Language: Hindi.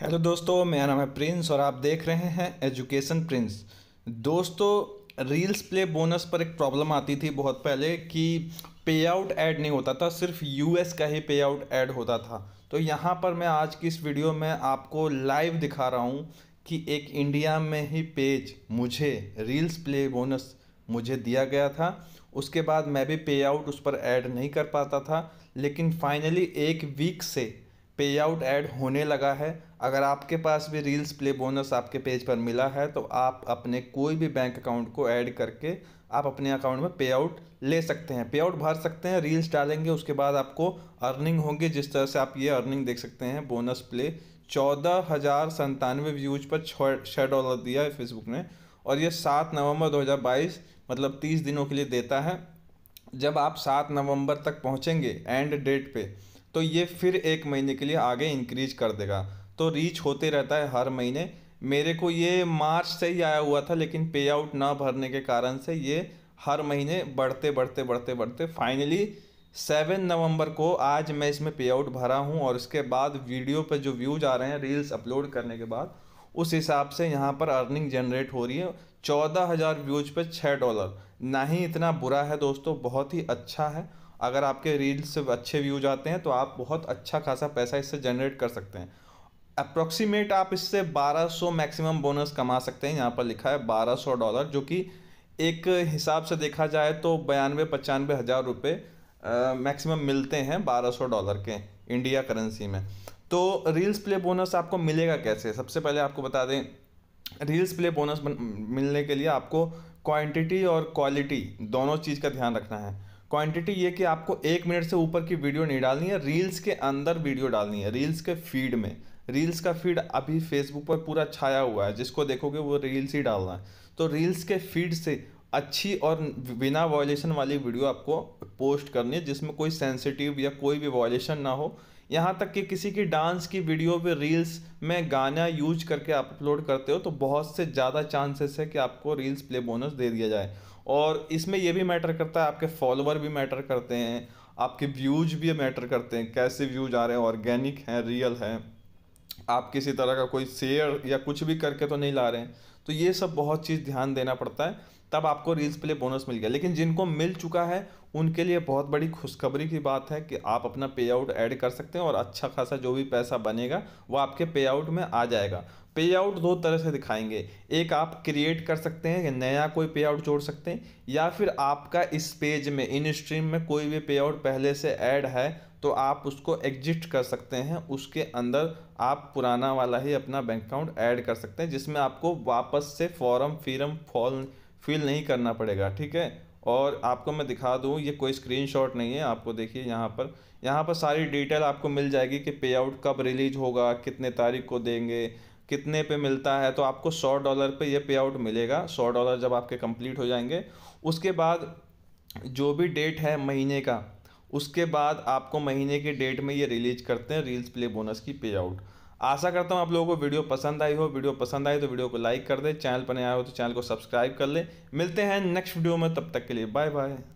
हेलो दोस्तों मेरा नाम है प्रिंस और आप देख रहे हैं एजुकेशन प्रिंस दोस्तों रील्स प्ले बोनस पर एक प्रॉब्लम आती थी बहुत पहले कि पे आउट ऐड नहीं होता था सिर्फ यूएस का ही पे आउट ऐड होता था तो यहाँ पर मैं आज की इस वीडियो में आपको लाइव दिखा रहा हूँ कि एक इंडिया में ही पेज मुझे रील्स प्ले बोनस मुझे दिया गया था उसके बाद मैं भी पे आउट उस पर ऐड नहीं कर पाता था लेकिन फाइनली एक वीक से पे आउट ऐड होने लगा है अगर आपके पास भी रील्स प्ले बोनस आपके पेज पर मिला है तो आप अपने कोई भी बैंक अकाउंट को ऐड करके आप अपने अकाउंट में पे आउट ले सकते हैं पे आउट भर सकते हैं रील्स डालेंगे उसके बाद आपको अर्निंग होंगे जिस तरह से आप ये अर्निंग देख सकते हैं बोनस प्ले चौदह हज़ार संतानवे व्यूज पर छः डॉलर दिया है फेसबुक ने और ये सात नवंबर 2022 मतलब तीस दिनों के लिए देता है जब आप सात नवंबर तक पहुँचेंगे एंड डेट पे तो ये फिर एक महीने के लिए आगे इंक्रीज कर देगा तो रीच होते रहता है हर महीने मेरे को ये मार्च से ही आया हुआ था लेकिन पे आउट ना भरने के कारण से ये हर महीने बढ़ते बढ़ते बढ़ते बढ़ते फाइनली सेवन नवंबर को आज मैं इसमें पे आउट भरा हूँ और इसके बाद वीडियो पर जो व्यूज आ रहे हैं रील्स अपलोड करने के बाद उस हिसाब से यहाँ पर अर्निंग जनरेट हो रही है चौदह हज़ार व्यूज पर छः डॉलर ना ही इतना बुरा है दोस्तों बहुत ही अच्छा है अगर आपके रील्स से अच्छे व्यूज आते हैं तो आप बहुत अच्छा खासा पैसा इससे जनरेट कर सकते हैं अप्रोक्सीमेट आप इससे 1200 मैक्सिमम बोनस कमा सकते हैं यहाँ पर लिखा है 1200 डॉलर जो कि एक हिसाब से देखा जाए तो बयानवे पचानवे हज़ार रुपये मैक्सिमम मिलते हैं 1200 डॉलर के इंडिया करेंसी में तो रील्स प्ले बोनस आपको मिलेगा कैसे सबसे पहले आपको बता दें रील्स प्ले बोनस मिलने के लिए आपको क्वांटिटी और क्वालिटी दोनों चीज़ का ध्यान रखना है क्वांटिटी ये कि आपको एक मिनट से ऊपर की वीडियो नहीं डालनी है रील्स के अंदर वीडियो डालनी है रील्स के फीड में रील्स का फीड अभी फेसबुक पर पूरा छाया हुआ है जिसको देखोगे वो रील्स ही डालना है तो रील्स के फीड से अच्छी और बिना वॉयलेशन वाली वीडियो आपको पोस्ट करनी है जिसमें कोई सेंसिटिव या कोई भी वॉयलेशन ना हो यहाँ तक कि किसी की डांस की वीडियो भी रील्स में गाना यूज करके आप अपलोड करते हो तो बहुत से ज़्यादा चांसेस है कि आपको रील्स प्ले बोनस दे दिया जाए और इसमें यह भी मैटर करता है आपके फॉलोअर भी मैटर करते हैं आपके व्यूज भी मैटर करते हैं कैसे व्यूज आ रहे हैं ऑर्गेनिक हैं रियल हैं आप किसी तरह का कोई शेयर या कुछ भी करके तो नहीं ला रहे हैं तो ये सब बहुत चीज़ ध्यान देना पड़ता है तब आपको रील्स प्ले बोनस मिल गया लेकिन जिनको मिल चुका है उनके लिए बहुत बड़ी खुशखबरी की बात है कि आप अपना पे आउट ऐड कर सकते हैं और अच्छा खासा जो भी पैसा बनेगा वो आपके पे आउट में आ जाएगा पे आउट दो तरह से दिखाएंगे एक आप क्रिएट कर सकते हैं नया कोई पे आउट जोड़ सकते हैं या फिर आपका इस पेज में इन स्ट्रीम में कोई भी पे आउट पहले से ऐड है तो आप उसको एग्जिट कर सकते हैं उसके अंदर आप पुराना वाला ही अपना बैंक अकाउंट ऐड कर सकते हैं जिसमें आपको वापस से फॉरम फिरम फॉल फिल नहीं करना पड़ेगा ठीक है और आपको मैं दिखा दूँ ये कोई स्क्रीनशॉट नहीं है आपको देखिए यहाँ पर यहाँ पर सारी डिटेल आपको मिल जाएगी कि पे आउट कब रिलीज होगा कितने तारीख को देंगे कितने पे मिलता है तो आपको सौ डॉलर पे ये पे आउट मिलेगा सौ डॉलर जब आपके कंप्लीट हो जाएंगे उसके बाद जो भी डेट है महीने का उसके बाद आपको महीने के डेट में ये रिलीज करते हैं रील्स प्ले बोनस की पे आउट आशा करता हूँ आप लोगों को वीडियो पसंद आई हो वीडियो पसंद आई तो वीडियो को लाइक कर दे चैनल पर नया हो तो चैनल को सब्सक्राइब कर ले मिलते हैं नेक्स्ट वीडियो में तब तक के लिए बाय बाय